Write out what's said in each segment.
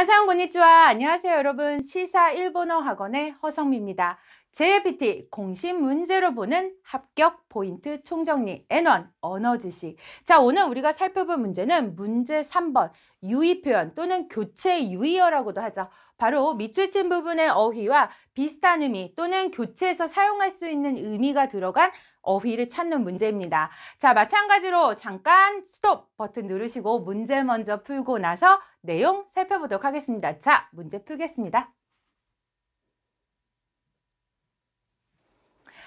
안녕하세요, 고니치와 안녕하세요, 여러분. 시사 일본어 학원의 허성미입니다. JPT 공식 문제로 보는 합격 포인트 총정리 N1 언어 지식. 자, 오늘 우리가 살펴볼 문제는 문제 3번 유의 표현 또는 교체 유의어라고도 하죠. 바로 밑줄 친 부분의 어휘와 비슷한 의미 또는 교체해서 사용할 수 있는 의미가 들어간 어휘를 찾는 문제입니다. 자, 마찬가지로 잠깐 스톱 버튼 누르시고 문제 먼저 풀고 나서 내용 살펴보도록 하겠습니다. 자, 문제 풀겠습니다.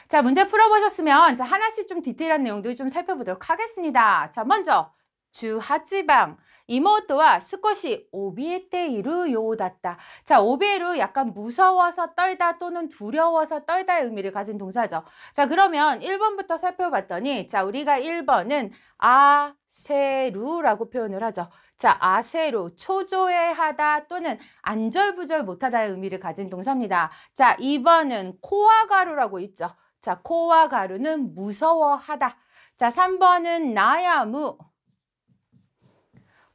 자, 문제 풀어보셨으면 하나씩 좀 디테일한 내용들 좀 살펴보도록 하겠습니다. 자, 먼저 주하지방 이모또와 스쿼시 오비에테이루 요다다. 자, 오비에루 약간 무서워서 떨다 또는 두려워서 떨다의 의미를 가진 동사죠. 자, 그러면 1번부터 살펴봤더니 자, 우리가 1번은 아세루라고 표현을 하죠. 자, 아세루, 초조해하다 또는 안절부절 못하다의 의미를 가진 동사입니다. 자, 2번은 코와가루라고 있죠. 자, 코와가루는 무서워하다. 자, 3번은 나야무.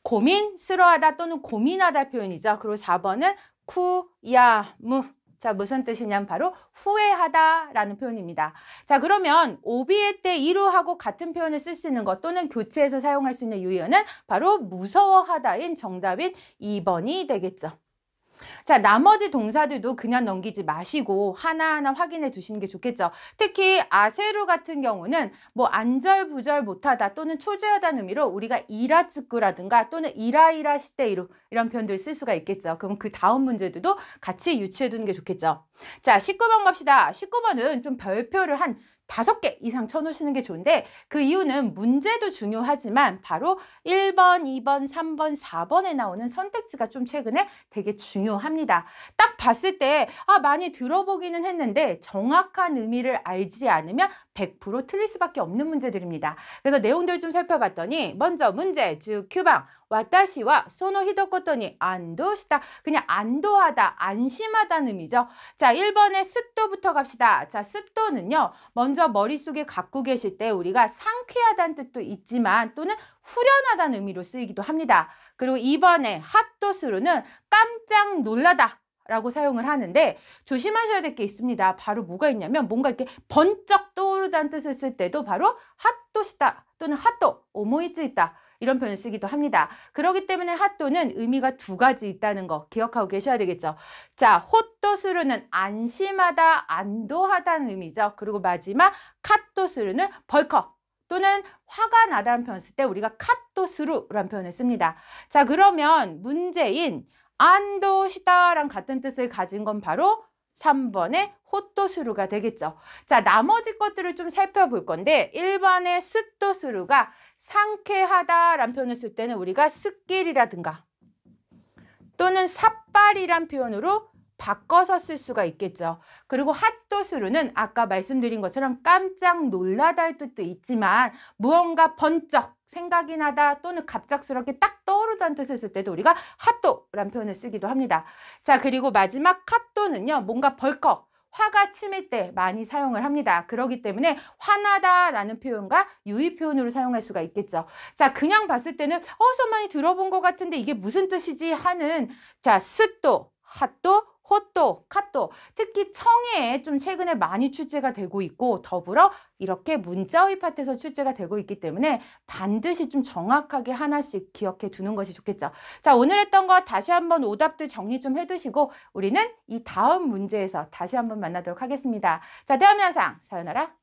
고민스러워하다 또는 고민하다 표현이죠. 그리고 4번은 쿠야무 자, 무슨 뜻이냐면 바로 후회하다라는 표현입니다. 자, 그러면 오비에 때 이루하고 같은 표현을 쓸 수 있는 것 또는 교체해서 사용할 수 있는 유형은 바로 무서워하다인 정답인 2번이 되겠죠. 자, 나머지 동사들도 그냥 넘기지 마시고 하나하나 확인해 두시는 게 좋겠죠. 특히 아세루 같은 경우는 뭐 안절부절 못하다 또는 초조하다는 의미로 우리가 이라츠구라든가 또는 이라이라 시대이로 이런 표현들 쓸 수가 있겠죠. 그럼 그 다음 문제들도 같이 유추해 두는 게 좋겠죠. 자, 19번 갑시다. 19번은 좀 별표를 한 다섯 개 이상 쳐놓으시는 게 좋은데 그 이유는 문제도 중요하지만 바로 1번, 2번, 3번, 4번에 나오는 선택지가 좀 최근에 되게 중요합니다. 딱 봤을 때 아, 많이 들어보기는 했는데 정확한 의미를 알지 않으면 100% 틀릴 수밖에 없는 문제들입니다. 그래서 내용들 좀 살펴봤더니 먼저 문제 즉 큐방 와타시와 소노 히도코토니 안도시다. 그냥 안도하다, 안심하다는 의미죠. 자, 1번에습도부터 갑시다. 자, 습도는요 먼저 머릿속에 갖고 계실 때 우리가 상쾌하다는 뜻도 있지만 또는 후련하다는 의미로 쓰이기도 합니다. 그리고 2번에 핫도스로는 깜짝 놀라다 라고 사용을 하는데 조심하셔야 될 게 있습니다. 바로 뭐가 있냐면 뭔가 이렇게 번쩍 떠오르다는 뜻을 쓸 때도 바로 핫도시다 또는 핫도 오모이즈 있다 이런 표현을 쓰기도 합니다. 그러기 때문에 핫도는 의미가 두 가지 있다는 거 기억하고 계셔야 되겠죠. 자, 호또스루는 안심하다, 안도하다는 의미죠. 그리고 마지막 카또스루는 벌컥 또는 화가 나다는 표현 쓸때 우리가 카또스루라는 표현을 씁니다. 자, 그러면 문제인 안도시다랑 같은 뜻을 가진 건 바로 3번의 호또스루가 되겠죠. 자, 나머지 것들을 좀 살펴볼 건데 1번의 스또스루가 상쾌하다란 표현을 쓸 때는 우리가 습길이라든가 또는 삿발이란 표현으로 바꿔서 쓸 수가 있겠죠. 그리고 핫도스루는 아까 말씀드린 것처럼 깜짝 놀라다의 뜻도 있지만 무언가 번쩍 생각이 나다 또는 갑작스럽게 딱 떠오르다는 뜻을 쓸 때도 우리가 핫도란 표현을 쓰기도 합니다. 자 그리고 마지막 핫도는요 뭔가 벌컥 화가 치밀 때 많이 사용을 합니다. 그러기 때문에 화나다라는 표현과 유의 표현으로 사용할 수가 있겠죠. 자, 그냥 봤을 때는 어서 많이 들어본 것 같은데 이게 무슨 뜻이지 하는 자, 습도, 핫도, 호떡, 카톡, 특히 청해에 좀 최근에 많이 출제가 되고 있고 더불어 이렇게 문자의 파트에서 출제가 되고 있기 때문에 반드시 좀 정확하게 하나씩 기억해 두는 것이 좋겠죠. 자, 오늘 했던 거 다시 한번 오답들 정리 좀 해두시고 우리는 이 다음 문제에서 다시 한번 만나도록 하겠습니다. 자, 대한민상 사연나라